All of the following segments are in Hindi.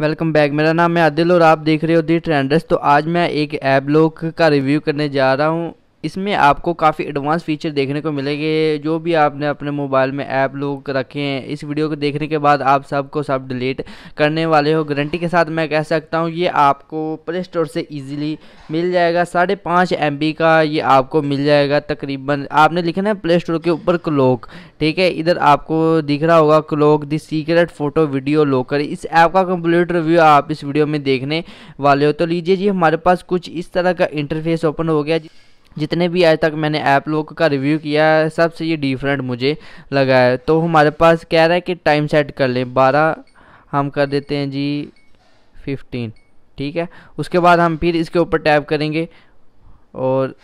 वेलकम बैक मेरा नाम है आदिल और आप देख रहे हो दी ट्रेंडर्स तो आज मैं एक ऐप लॉक का रिव्यू करने जा रहा हूँ इसमें आपको काफ़ी एडवांस फीचर देखने को मिलेंगे जो भी आपने अपने मोबाइल में ऐप लोग रखे हैं इस वीडियो को देखने के बाद आप सबको सब डिलीट करने वाले हो गारंटी के साथ मैं कह सकता हूँ ये आपको प्ले स्टोर से इजीली मिल जाएगा साढ़े पाँच एम का ये आपको मिल जाएगा तकरीबन आपने लिखा ना प्ले स्टोर के ऊपर क्लोक ठीक है इधर आपको दिख रहा होगा cloak the secret photo video locker इस ऐप का कंप्लीट रिव्यू आप इस वीडियो में देखने वाले हो तो लीजिए जी हमारे पास कुछ इस तरह का इंटरफेस ओपन हो गया जितने भी आज तक मैंने ऐप लोग का रिव्यू किया है सबसे ये डिफरेंट मुझे लगा है तो हमारे पास कह रहा है कि टाइम सेट कर लें बारह हम कर देते हैं जी फिफ्टीन ठीक है उसके बाद हम फिर इसके ऊपर टैप करेंगे और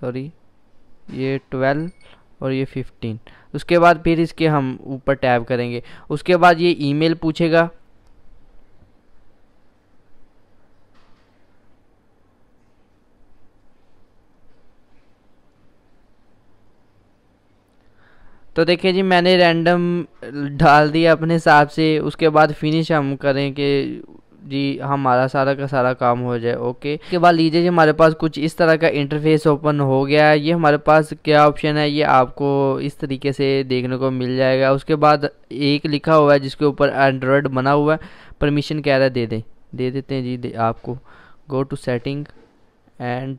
सॉरी ये ट्वेल्व और ये फिफ्टीन उसके बाद फिर इसके हम ऊपर टैप करेंगे उसके बाद ये ईमेल पूछेगा तो देखिए जी मैंने रैंडम डाल दिया अपने हिसाब से उसके बाद फिनिश हम करें कि जी हमारा सारा का सारा काम हो जाए ओके उसके बाद लीजिए जी हमारे पास कुछ इस तरह का इंटरफेस ओपन हो गया है ये हमारे पास क्या ऑप्शन है ये आपको इस तरीके से देखने को मिल जाएगा उसके बाद एक लिखा हुआ है जिसके ऊपर एंड्रॉयड बना हुआ है परमिशन कह रहा है दे दें दे देते हैं जी दे आपको go to setting and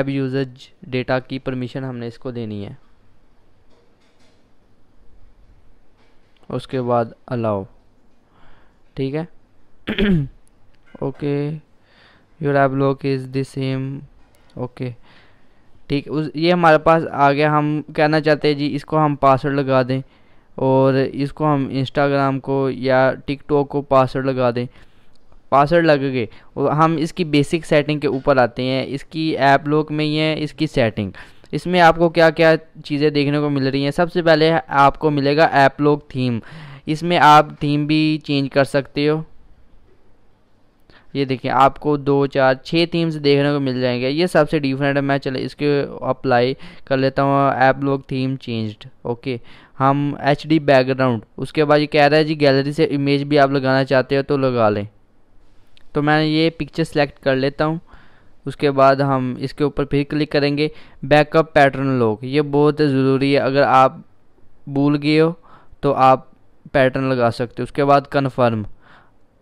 app usage data की परमिशन हमने इसको देनी है उसके बाद अलाउ ठीक है okay your app lock is the same okay ठीक उस ये हमारे पास आ गया हम कहना चाहते हैं जी इसको हम पासवर्ड लगा दें और इसको हम इंस्टाग्राम को या टिकटॉक को पासवर्ड लगा दें पासवर्ड लग गए और हम इसकी बेसिक सेटिंग के ऊपर आते हैं इसकी ऐप लॉक में ही है इसकी सेटिंग इसमें आपको क्या क्या चीज़ें देखने को मिल रही हैं सबसे पहले आपको मिलेगा ऐप लोग थीम इसमें आप थीम भी चेंज कर सकते हो ये देखिए आपको दो चार छः थीम्स देखने को मिल जाएंगे ये सबसे डिफरेंट है मैं चले इसके अप्लाई कर लेता हूँ app lock theme changed okay हम एच डी बैकग्राउंड उसके बाद ये कह रहा है जी गैलरी से इमेज भी आप लगाना चाहते हो तो लगा लें तो मैं ये पिक्चर सेलेक्ट कर लेता हूँ उसके बाद हम इसके ऊपर फिर क्लिक करेंगे बैकअप पैटर्न लॉक ये बहुत ज़रूरी है अगर आप भूल गए हो तो आप पैटर्न लगा सकते हो उसके बाद कन्फर्म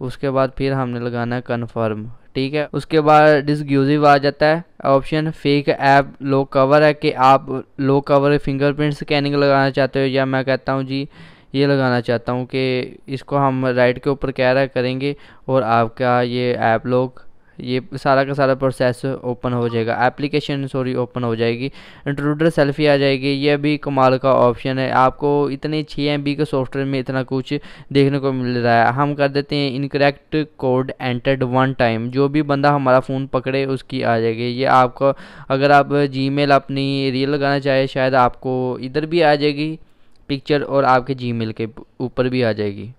उसके बाद फिर हमने लगाना है कन्फर्म ठीक है उसके बाद डिसग्यूजिव आ जाता है option fake app lock cover है कि आप लो कवर फिंगरप्रिंट स्कैनिंग लगाना चाहते हो या मैं कहता हूँ जी ये लगाना चाहता हूँ कि इसको हम राइट के ऊपर कैरा करेंगे और आपका ये ऐप लॉक ये सारा का सारा प्रोसेस ओपन हो जाएगा एप्लीकेशन सॉरी ओपन हो जाएगी इंट्रोडर सेल्फी आ जाएगी ये भी कमाल का ऑप्शन है आपको इतने छः एम के सॉफ्टवेयर में इतना कुछ देखने को मिल रहा है हम कर देते हैं incorrect code entered one time जो भी बंदा हमारा फ़ोन पकड़े उसकी आ जाएगी ये आपको अगर आप जी अपनी रील लगाना चाहे शायद आपको इधर भी आ जाएगी पिक्चर और आपके जी के ऊपर भी आ जाएगी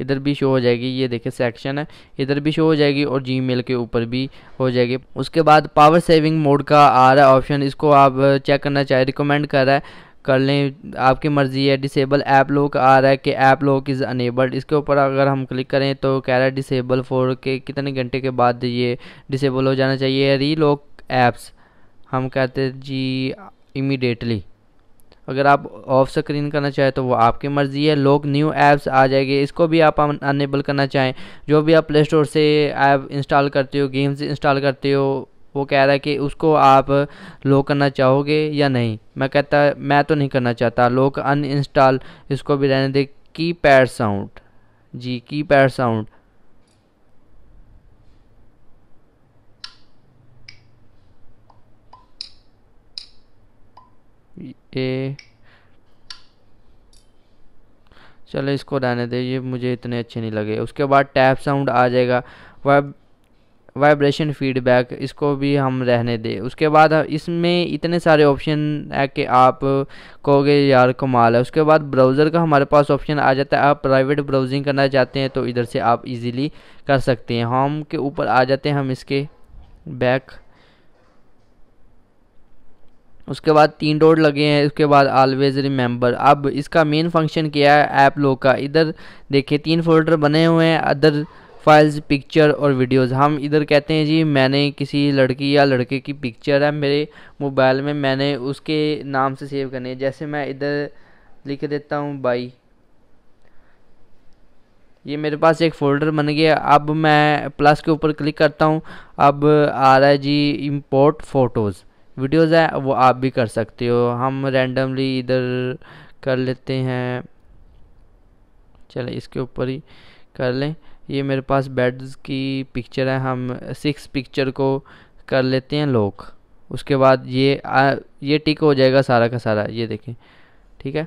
इधर भी शो हो जाएगी ये देखिए सेक्शन है इधर भी शो हो जाएगी और जी के ऊपर भी हो जाएगी उसके बाद पावर सेविंग मोड का आ रहा है ऑप्शन इसको आप चेक करना चाहिए रिकमेंड कर रहा है कर लें आपकी मर्ज़ी है डिसेबल ऐप लॉक आ रहा है कि ऐप लॉक इज़ अनेबल्ड इसके ऊपर अगर हम क्लिक करें तो कह रहा है डिसेबल फोर के कितने घंटे के बाद ये डिसेबल हो जाना चाहिए री लॉक ऐप्स हम कहते हैं जी इमीडिएटली अगर आप ऑफ स्क्रीन करना चाहें तो वो आपकी मर्ज़ी है लोग न्यू ऐप्स आ जाएंगे इसको भी आप अनेबल करना चाहें जो भी आप प्ले स्टोर से ऐप इंस्टॉल करते हो गेम्स इंस्टॉल करते हो वो कह रहा है कि उसको आप लो करना चाहोगे या नहीं मैं कहता मैं तो नहीं करना चाहता लोग अनइंस्टॉल इसको भी रहने दे की पैड साउंड जी की पैड साउंड ए चलो इसको रहने दे ये मुझे इतने अच्छे नहीं लगे उसके बाद टैप साउंड आ जाएगा वाइब वाइब्रेशन फीडबैक इसको भी हम रहने दें उसके बाद इसमें इतने सारे ऑप्शन है कि आप कहोगे यार कमाल है उसके बाद ब्राउज़र का हमारे पास ऑप्शन आ जाता है आप प्राइवेट ब्राउजिंग करना चाहते हैं तो इधर से आप इजीली कर सकते हैं होम के ऊपर आ जाते हैं हम इसके बैक उसके बाद तीन डॉट लगे हैं उसके बाद ऑलवेज रिमेंबर अब इसका मेन फंक्शन क्या है ऐप लोग का इधर देखिए तीन फोल्डर बने हुए हैं अदर फाइल्स पिक्चर और वीडियोस हम इधर कहते हैं जी मैंने किसी लड़की या लड़के की पिक्चर है मेरे मोबाइल में मैंने उसके नाम से सेव करनी है जैसे मैं इधर लिख देता हूँ बाई ये मेरे पास एक फ़ोल्डर बन गया अब मैं प्लस के ऊपर क्लिक करता हूँ अब आ रहा है जी इम्पोर्ट फ़ोटोज़ वीडियोस है वो आप भी कर सकते हो हम रैंडमली इधर कर लेते हैं चले इसके ऊपर ही कर लें ये मेरे पास बेड्स की पिक्चर है हम सिक्स पिक्चर को कर लेते हैं लोग उसके बाद ये आ, ये टिक हो जाएगा सारा का सारा ये देखें ठीक है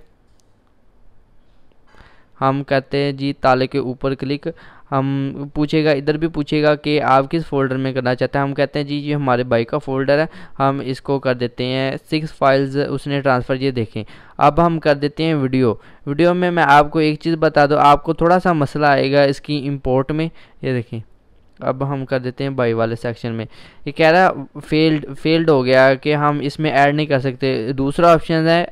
हम कहते हैं जी ताले के ऊपर क्लिक हम पूछेगा इधर भी पूछेगा कि आप किस फोल्डर में करना चाहते हैं हम कहते हैं जी ये हमारे बाइक का फोल्डर है हम इसको कर देते हैं सिक्स फाइल्स उसने ट्रांसफ़र ये देखें अब हम कर देते हैं वीडियो वीडियो में मैं आपको एक चीज़ बता दूँ आपको थोड़ा सा मसला आएगा इसकी इम्पोर्ट में ये देखें अब हम कर देते हैं बाई वाले सेक्शन में ये कह रहा फेल्ड फेल्ड हो गया कि हम इसमें ऐड नहीं कर सकते दूसरा ऑप्शन है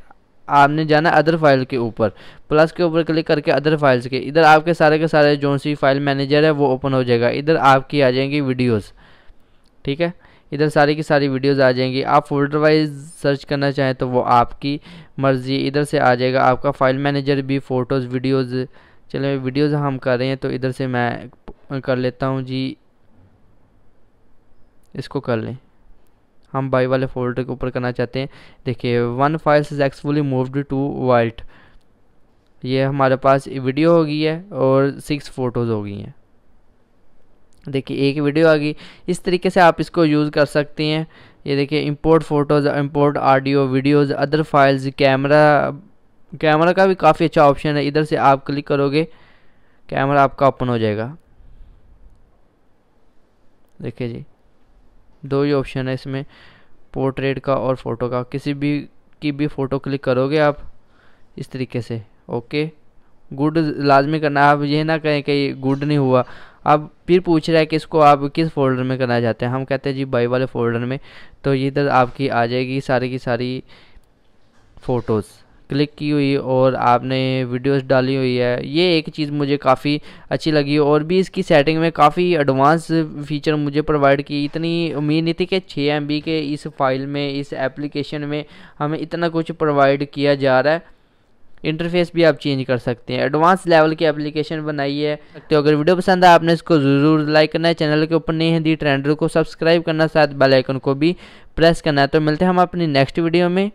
आपने जाना अदर फाइल के ऊपर प्लस के ऊपर क्लिक करके अदर फाइल्स के इधर आपके सारे के सारे जो सी फाइल मैनेजर है वो ओपन हो जाएगा इधर आपकी आ जाएंगी वीडियोस ठीक है इधर सारी की सारी वीडियोस आ जाएंगी आप फोल्डर वाइज सर्च करना चाहें तो वो आपकी मर्ज़ी इधर से आ जाएगा आपका फाइल मैनेजर भी फ़ोटोज़ वीडियोज़ चले वीडियोज़ हम कर रहे हैं तो इधर से मैं कर लेता हूँ जी इसको कर लें हम बाई वाले फोल्डर के ऊपर करना चाहते हैं देखिए one file successfully moved to vault ये हमारे पास वीडियो हो गई है और सिक्स फ़ोटोज़ हो गई हैं देखिए एक वीडियो आ गई इस तरीके से आप इसको यूज़ कर सकते हैं ये देखिए import photos import audio videos other files camera camera का भी काफ़ी अच्छा ऑप्शन है इधर से आप क्लिक करोगे कैमरा आपका ओपन हो जाएगा देखिए जी दो ही ऑप्शन है इसमें पोर्ट्रेट का और फ़ोटो का किसी भी की भी फ़ोटो क्लिक करोगे आप इस तरीके से ओके गुड लाजमी करना आप ये ना कहें कि गुड नहीं हुआ अब फिर पूछ रहा है कि इसको आप किस फोल्डर में करना चाहते हैं हम कहते हैं जी बाई वाले फ़ोल्डर में तो इधर आपकी आ जाएगी सारी की सारी फ़ोटोज़ क्लिक की हुई और आपने वीडियोस डाली हुई है ये एक चीज़ मुझे काफ़ी अच्छी लगी और भी इसकी सेटिंग में काफ़ी एडवांस फीचर मुझे प्रोवाइड की इतनी उम्मीद नहीं थी कि छः एम के इस फाइल में इस एप्लीकेशन में हमें इतना कुछ प्रोवाइड किया जा रहा है इंटरफेस भी आप चेंज कर सकते हैं एडवांस लेवल की एप्लीकेशन बनाई है तो अगर वीडियो पसंद आया आपने इसको ज़रूर लाइक करना है चैनल के ऊपर नहीं है दी ट्रेंडर को सब्सक्राइब करना साथ बेल आइकन को भी प्रेस करना है तो मिलते हैं हम अपनी नेक्स्ट वीडियो में